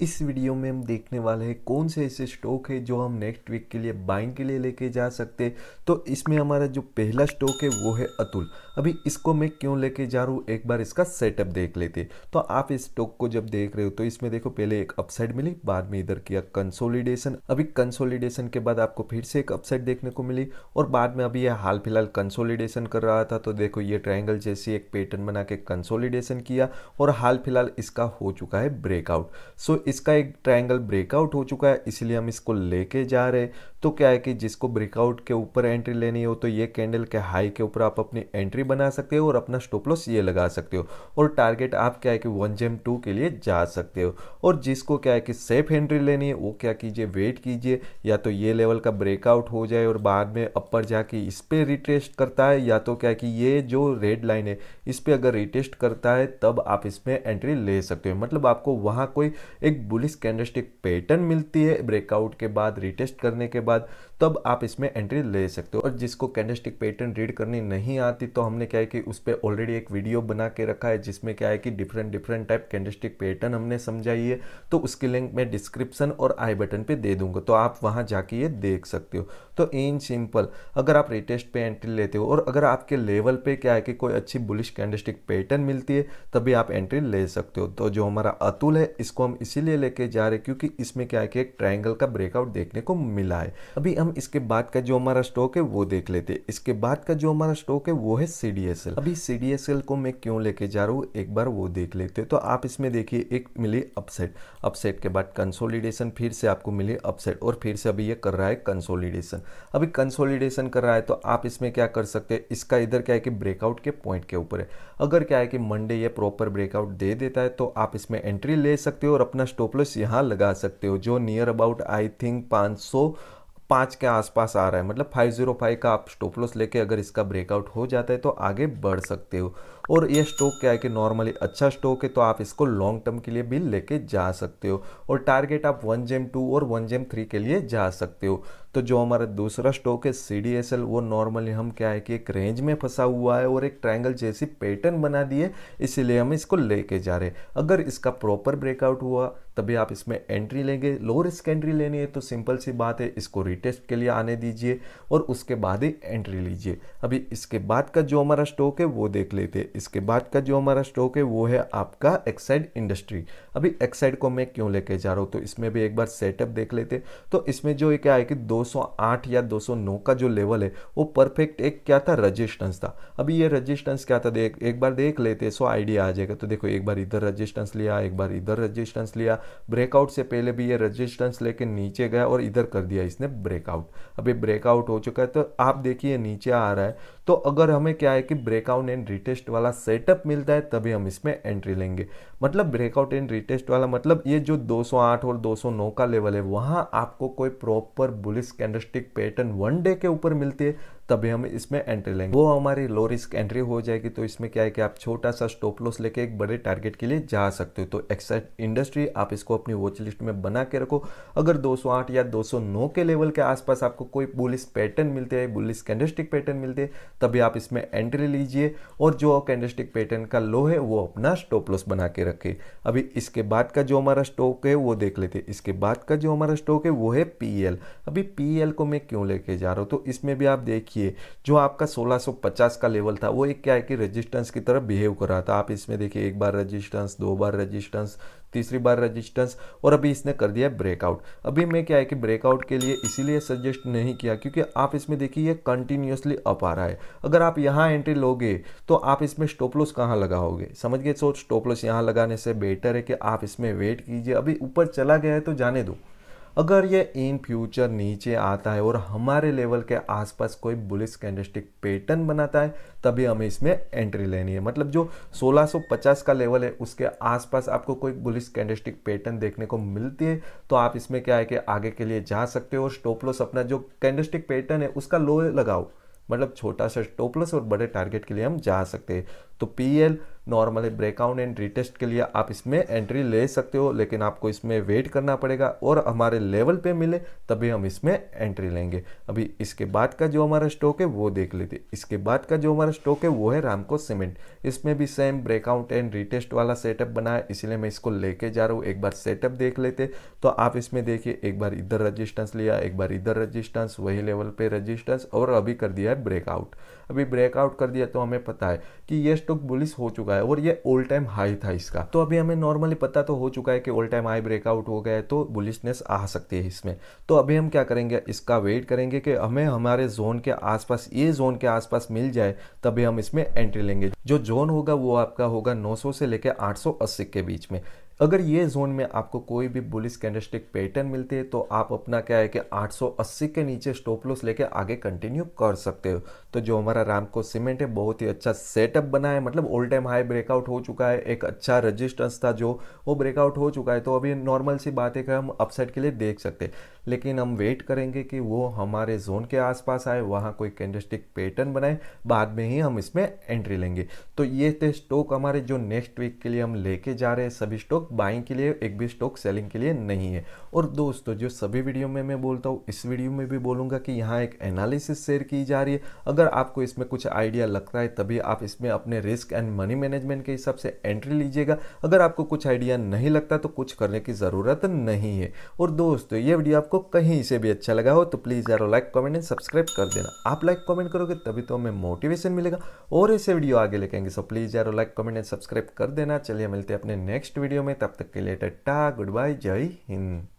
इस वीडियो में हम देखने वाले हैं कौन से ऐसे स्टॉक है जो हम नेक्स्ट वीक के लिए बाइंग के लिए लेके जा सकते हैं तो इसमें हमारा जो पहला स्टॉक है वो है अतुल अभी इसको मैं क्यों लेके जा रहा हूँ एक बार इसका सेटअप देख लेते तो आप इस स्टॉक को जब देख रहे हो तो इसमें देखो पहले एक अपसाइड मिली बाद में इधर किया कंसोलिडेशन अभी कंसोलिडेशन के बाद आपको फिर से एक अपसाइड देखने को मिली और बाद में अभी यह हाल फिलहाल कंसोलिडेशन कर रहा था तो देखो ये ट्राइंगल जैसी एक पैटर्न बना के कंसोलिडेशन किया और हाल फिलहाल इसका हो चुका है ब्रेकआउट सो इसका एक ट्रायंगल ब्रेकआउट हो चुका है इसलिए हम इसको लेके जा रहे हैं तो क्या है कि जिसको ब्रेकआउट के ऊपर एंट्री लेनी हो तो ये कैंडल के हाई के ऊपर आप अपनी एंट्री बना सकते हो और अपना स्टॉप लॉस ये लगा सकते हो और टारगेट आप क्या है कि वन जेम टू के लिए जा सकते हो और जिसको क्या है कि सेफ एंट्री लेनी है वो क्या कीजिए वेट कीजिए या तो ये लेवल का ब्रेकआउट हो जाए और बाद में अपर जाके इस पर रिटेस्ट करता है या तो क्या है कि ये जो रेड लाइन है इस पर अगर रिटेस्ट करता है तब आप इसमें एंट्री ले सकते हो मतलब आपको वहाँ कोई एक एक बुलिस कैंडलस्टिक पैटर्न मिलती है ब्रेकआउट के बाद रिटेस्ट करने के बाद तब आप इसमें एंट्री ले सकते हो और जिसको कैंडलस्टिक पैटर्न रीड करनी नहीं आती तो हमने क्या है कि उस पर ऑलरेडी एक वीडियो बना के रखा है जिसमें क्या है कि different different type candlestick pattern हमने समझाई है तो उसकी लिंक मैं डिस्क्रिप्शन और आई बटन पर दे दूंगा तो आप वहाँ जाके ये देख सकते हो तो इन सिंपल अगर आप रिटेस्ट पर एंट्री लेते हो और अगर आपके लेवल पर क्या है कि कोई अच्छी बुलिश कैंडलस्टिक पैटर्न मिलती है तभी आप एंट्री ले सकते हो तो जो हमारा अतुल है इसको हम इसीलिए इसलिए लेके जा रहे क्योंकि इसमें क्या है कि एक ट्रायंगल का ब्रेकआउट देखने को मिला है अभी हम इसके बाद का जो हमारा स्टॉक है वो देख लेते हैं इसके बाद का जो हमारा स्टॉक है वो है सी अभी सी को मैं क्यों लेके जा रहा हूँ एक बार वो देख लेते तो आप इसमें देखिए एक मिली अपसेट अपसेट के बाद कंसोलिडेशन फिर से आपको मिली अपसेट और फिर से अभी ये कर रहा है कंसोलिडेशन अभी कंसोलिडेशन कर रहा है तो आप इसमें क्या कर सकते हैं इसका इधर क्या है कि ब्रेकआउट के पॉइंट के ऊपर है अगर क्या है कि मंडे ये प्रॉपर ब्रेकआउट दे देता है तो आप इसमें एंट्री ले सकते हो और अपना स्टॉप लॉस यहाँ लगा सकते हो जो नियर अबाउट आई थिंक पाँच सौ पाँच के आसपास आ रहा है मतलब फाइव जीरो फाइव का आप स्टॉप लॉस लेके अगर इसका ब्रेकआउट हो जाता है तो आगे बढ़ सकते हो और ये स्टॉक क्या है कि नॉर्मली अच्छा स्टॉक है तो आप इसको लॉन्ग टर्म के लिए भी लेके जा सकते हो और टारगेट आप वन जेम टू और वन जेम थ्री के लिए जा सकते हो तो जो हमारा दूसरा स्टॉक है सी डी एस एल वो नॉर्मली हम क्या है कि एक रेंज में फंसा हुआ है और एक ट्रायंगल जैसी पैटर्न बना दिए इसीलिए हम इसको लेके जा रहे हैं अगर इसका प्रॉपर ब्रेकआउट हुआ तभी आप इसमें एंट्री लेंगे लो रिस्क एंट्री लेनी है तो सिंपल सी बात है इसको रिटेस्ट के लिए आने दीजिए और उसके बाद ही एंट्री लीजिए अभी इसके बाद का जो हमारा स्टॉक है वो देख लेते हैं इसके बाद का जो हमारा स्टॉक है वो है आपका एक्साइड इंडस्ट्री अभी एक्साइड को मैं क्यों लेके जा रहा हूँ तो इसमें भी एक बार सेटअप देख लेते तो इसमें जो क्या है कि 208 या 209 का जो लेवल है वो परफेक्ट एक क्या था रजिस्टेंस था अभी ये रजिस्टेंस क्या था देख एक बार देख लेते सो आइडिया आ जाएगा तो देखो एक बार इधर रजिस्टेंस लिया एक बार इधर रजिस्टेंस लिया ब्रेकआउट से पहले भी ये रजिस्टेंस लेके नीचे गया और इधर कर दिया इसने ब्रेकआउट अभी ब्रेकआउट हो चुका है तो आप देखिए नीचे आ रहा है तो अगर हमें क्या है कि ब्रेकआउट एंड रिटेस्ट वाला वाला सेटअप मिलता है तभी हम इसमें एंट्री लेंगे मतलब ब्रेकआउट एंड रिटेस्ट वाला मतलब ये जो 208 और 209 का लेवल है वहाँ आपको कोई proper bullish candlestick pattern one day के ऊपर मिलती है तभी हम इसमें एंट्री लेंगे वो हमारी लो रिस्क एंट्री हो जाएगी तो इसमें क्या है कि आप छोटा सा स्टॉप लॉस लेके एक बड़े टारगेट के लिए जा सकते हो तो एक्साइट इंडस्ट्री आप इसको अपनी वॉच लिस्ट में बना के रखो अगर 208 या 209 के लेवल के आसपास आपको कोई बुलिस पैटर्न मिलते हैं बुलिस कैंडस्टिक पैटर्न मिलते हैं तभी आप इसमें एंट्री लीजिए और जो कैंडस्टिक पैटर्न का लो है वो अपना स्टॉप लॉस बना के रखे अभी इसके बाद का जो हमारा स्टॉक है वो देख लेते हैं इसके बाद का जो हमारा स्टॉक है वो है पी अभी पी को मैं क्यों लेके जा रहा हूँ तो इसमें भी आप देखिए देखिए जो आपका 1650 का लेवल था वो एक क्या है कि रेजिस्टेंस की तरफ बिहेव कर रहा था आप इसमें देखिए एक बार रेजिस्टेंस दो बार रेजिस्टेंस तीसरी बार रेजिस्टेंस और अभी इसने कर दिया ब्रेकआउट अभी मैं क्या है कि ब्रेकआउट के लिए इसीलिए सजेस्ट नहीं किया क्योंकि आप इसमें देखिए ये कंटिन्यूसली अप आ रहा है अगर आप यहाँ एंट्री लोगे तो आप इसमें स्टोपलोस कहाँ लगाओगे समझ गए सो स्टोपलोस यहाँ लगाने से बेटर है कि आप इसमें वेट कीजिए अभी ऊपर चला गया है तो जाने दो अगर ये इन फ्यूचर नीचे आता है और हमारे लेवल के आसपास कोई बुलिस कैंडस्टिक पैटर्न बनाता है तभी हमें इसमें एंट्री लेनी है मतलब जो 1650 का लेवल है उसके आसपास आपको कोई बुलिस कैंडस्टिक पैटर्न देखने को मिलती है तो आप इसमें क्या है कि आगे के लिए जा सकते हो और स्टोपलोस अपना जो कैंडस्टिक पैटर्न है उसका लो लगाओ मतलब छोटा सा स्टोपलस और बड़े टारगेट के लिए हम जा सकते हैं तो P L normally breakout and retest के लिए आप इसमें एंट्री ले सकते हो लेकिन आपको इसमें वेट करना पड़ेगा और हमारे लेवल पे मिले तभी हम इसमें एंट्री लेंगे अभी इसके बाद का जो हमारा स्टॉक है वो देख लेते इसके बाद का जो हमारा स्टॉक है वो है रामको सीमेंट इसमें भी सेम ब्रेकआउट एंड रिटेस्ट वाला सेटअप बना है इसीलिए मैं इसको लेके जा रहा हूँ एक बार सेटअप देख लेते तो आप इसमें देखिए एक बार इधर रजिस्टेंस लिया एक बार इधर रजिस्टेंस वही लेवल पर रजिस्टेंस और अभी कर दिया है ब्रेकआउट अभी ब्रेकआउट कर दिया तो हमें पता है कि ये स्टॉक बुलिस हो चुका है है और ये ऑल टाइम हाई था इसका तो अभी हमें नॉर्मली पता तो हो चुका है कि ऑल टाइम हाई ब्रेकआउट हो गया है तो बुलिशनेस आ सकती है इसमें तो अभी हम क्या करेंगे इसका वेट करेंगे कि हमें हमारे जोन के आसपास ये जोन के आसपास मिल जाए तभी हम इसमें एंट्री लेंगे जो जोन होगा वो आपका होगा 900 से लेकर 880 के बीच में अगर ये जोन में आपको कोई भी बुलिस कैंडस्टिक पैटर्न मिलती है तो आप अपना क्या है कि 880 के नीचे स्टॉप लॉस लेके आगे कंटिन्यू कर सकते हो तो जो हमारा राम को सीमेंट है बहुत ही अच्छा सेटअप बना है मतलब ऑल टाइम हाई ब्रेकआउट हो चुका है एक अच्छा रजिस्टेंस था जो वो ब्रेकआउट हो चुका है तो अभी नॉर्मल सी बात है कि हम अपसाइड के लिए देख सकते हैं लेकिन हम वेट करेंगे कि वो हमारे जोन के आसपास आए वहाँ कोई कैंडस्टिक पैटर्न बनाए बाद में ही हम इसमें एंट्री लेंगे तो ये थे स्टॉक हमारे जो नेक्स्ट वीक के लिए हम लेके जा रहे हैं सभी स्टॉक बाइंग के लिए एक भी स्टॉक सेलिंग के लिए नहीं है और दोस्तों जो सभी वीडियो में मैं बोलता हूँ इस वीडियो में भी बोलूँगा कि यहाँ एक एनालिसिस शेयर की जा रही है अगर आपको इसमें कुछ आइडिया लगता है तभी आप इसमें अपने रिस्क एंड मनी मैनेजमेंट के हिसाब से एंट्री लीजिएगा अगर आपको कुछ आइडिया नहीं लगता तो कुछ करने की ज़रूरत नहीं है और दोस्तों ये वीडियो आपको कहीं से भी अच्छा लगा हो तो प्लीज़ यार लाइक कमेंट एंड सब्सक्राइब कर देना आप लाइक कमेंट करोगे तभी तो हमें मोटिवेशन मिलेगा और ऐसे वीडियो आगे लेकेंगे सो प्लीज़ यार लाइक कमेंट एंड सब्सक्राइब कर देना चलिए मिलते हैं अपने नेक्स्ट वीडियो में तब तक के लिए टट्टा गुड बाय जय हिंद